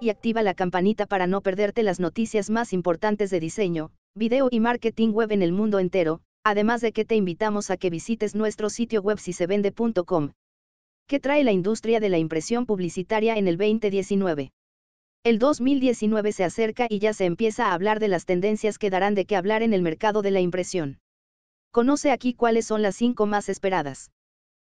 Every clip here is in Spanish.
y activa la campanita para no perderte las noticias más importantes de diseño, video y marketing web en el mundo entero, además de que te invitamos a que visites nuestro sitio web si vende.com ¿Qué trae la industria de la impresión publicitaria en el 2019? El 2019 se acerca y ya se empieza a hablar de las tendencias que darán de qué hablar en el mercado de la impresión. Conoce aquí cuáles son las cinco más esperadas.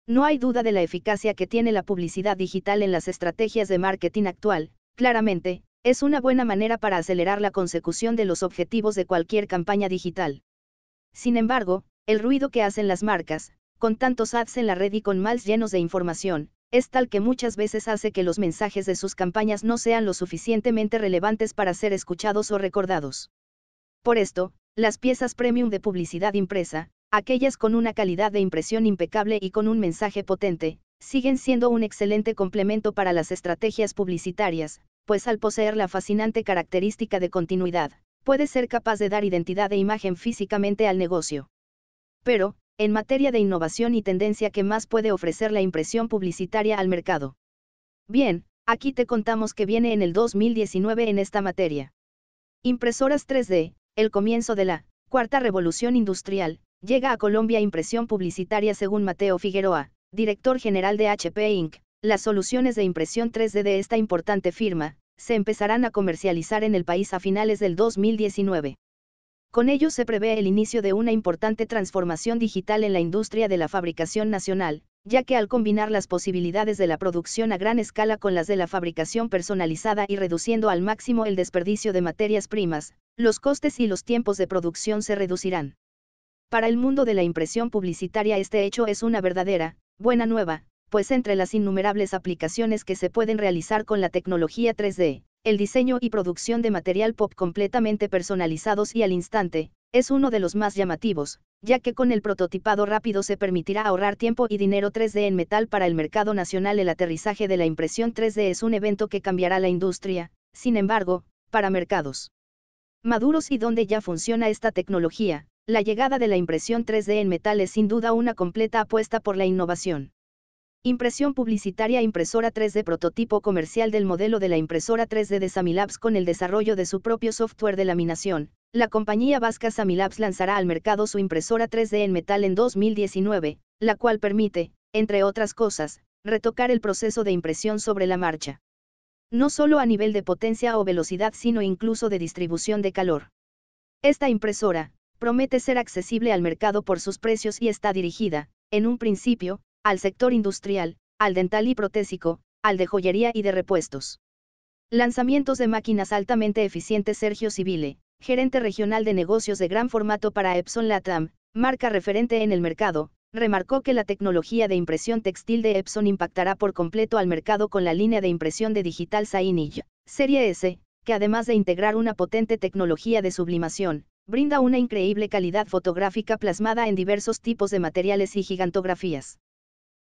No hay duda de la eficacia que tiene la publicidad digital en las estrategias de marketing actual, Claramente, es una buena manera para acelerar la consecución de los objetivos de cualquier campaña digital. Sin embargo, el ruido que hacen las marcas, con tantos ads en la red y con mails llenos de información, es tal que muchas veces hace que los mensajes de sus campañas no sean lo suficientemente relevantes para ser escuchados o recordados. Por esto, las piezas premium de publicidad impresa, aquellas con una calidad de impresión impecable y con un mensaje potente, siguen siendo un excelente complemento para las estrategias publicitarias, pues al poseer la fascinante característica de continuidad, puede ser capaz de dar identidad e imagen físicamente al negocio. Pero, en materia de innovación y tendencia ¿qué más puede ofrecer la impresión publicitaria al mercado. Bien, aquí te contamos que viene en el 2019 en esta materia. Impresoras 3D, el comienzo de la cuarta revolución industrial, llega a Colombia impresión publicitaria según Mateo Figueroa, director general de HP Inc., las soluciones de impresión 3D de esta importante firma, se empezarán a comercializar en el país a finales del 2019. Con ello se prevé el inicio de una importante transformación digital en la industria de la fabricación nacional, ya que al combinar las posibilidades de la producción a gran escala con las de la fabricación personalizada y reduciendo al máximo el desperdicio de materias primas, los costes y los tiempos de producción se reducirán. Para el mundo de la impresión publicitaria este hecho es una verdadera, buena nueva, pues entre las innumerables aplicaciones que se pueden realizar con la tecnología 3D, el diseño y producción de material pop completamente personalizados y al instante, es uno de los más llamativos, ya que con el prototipado rápido se permitirá ahorrar tiempo y dinero 3D en metal para el mercado nacional. El aterrizaje de la impresión 3D es un evento que cambiará la industria, sin embargo, para mercados maduros y donde ya funciona esta tecnología, la llegada de la impresión 3D en metal es sin duda una completa apuesta por la innovación. Impresión publicitaria impresora 3D prototipo comercial del modelo de la impresora 3D de Samilabs con el desarrollo de su propio software de laminación. La compañía vasca Samilabs lanzará al mercado su impresora 3D en metal en 2019, la cual permite, entre otras cosas, retocar el proceso de impresión sobre la marcha. No solo a nivel de potencia o velocidad, sino incluso de distribución de calor. Esta impresora, promete ser accesible al mercado por sus precios y está dirigida, en un principio, al sector industrial, al dental y protésico, al de joyería y de repuestos. Lanzamientos de máquinas altamente eficientes Sergio Civile, gerente regional de negocios de gran formato para Epson Latam, marca referente en el mercado, remarcó que la tecnología de impresión textil de Epson impactará por completo al mercado con la línea de impresión de digital Sainilla, Serie S, que además de integrar una potente tecnología de sublimación, brinda una increíble calidad fotográfica plasmada en diversos tipos de materiales y gigantografías.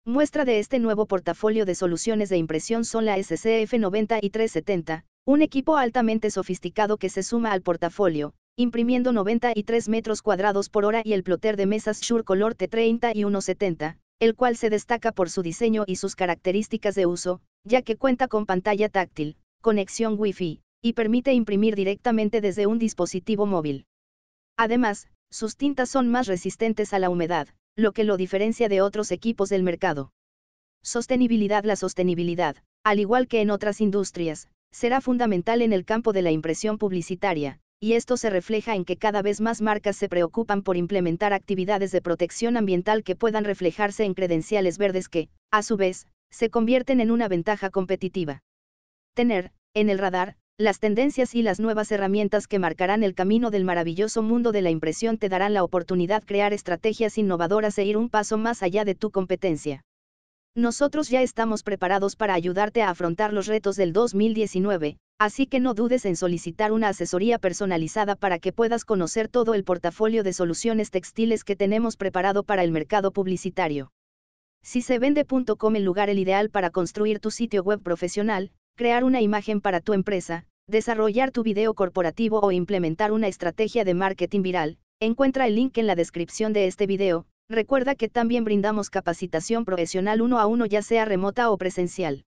Muestra de este nuevo portafolio de soluciones de impresión son la SCF 370, un equipo altamente sofisticado que se suma al portafolio, imprimiendo 93 metros cuadrados por hora y el plotter de mesas Shure Color T30 y 170, el cual se destaca por su diseño y sus características de uso, ya que cuenta con pantalla táctil, conexión Wi-Fi, y permite imprimir directamente desde un dispositivo móvil. Además, sus tintas son más resistentes a la humedad, lo que lo diferencia de otros equipos del mercado. Sostenibilidad La sostenibilidad, al igual que en otras industrias, será fundamental en el campo de la impresión publicitaria, y esto se refleja en que cada vez más marcas se preocupan por implementar actividades de protección ambiental que puedan reflejarse en credenciales verdes que, a su vez, se convierten en una ventaja competitiva. Tener, en el radar, las tendencias y las nuevas herramientas que marcarán el camino del maravilloso mundo de la impresión te darán la oportunidad de crear estrategias innovadoras e ir un paso más allá de tu competencia. Nosotros ya estamos preparados para ayudarte a afrontar los retos del 2019, así que no dudes en solicitar una asesoría personalizada para que puedas conocer todo el portafolio de soluciones textiles que tenemos preparado para el mercado publicitario. Si se vende.com el lugar el ideal para construir tu sitio web profesional, crear una imagen para tu empresa, desarrollar tu video corporativo o implementar una estrategia de marketing viral, encuentra el link en la descripción de este video. Recuerda que también brindamos capacitación profesional uno a uno ya sea remota o presencial.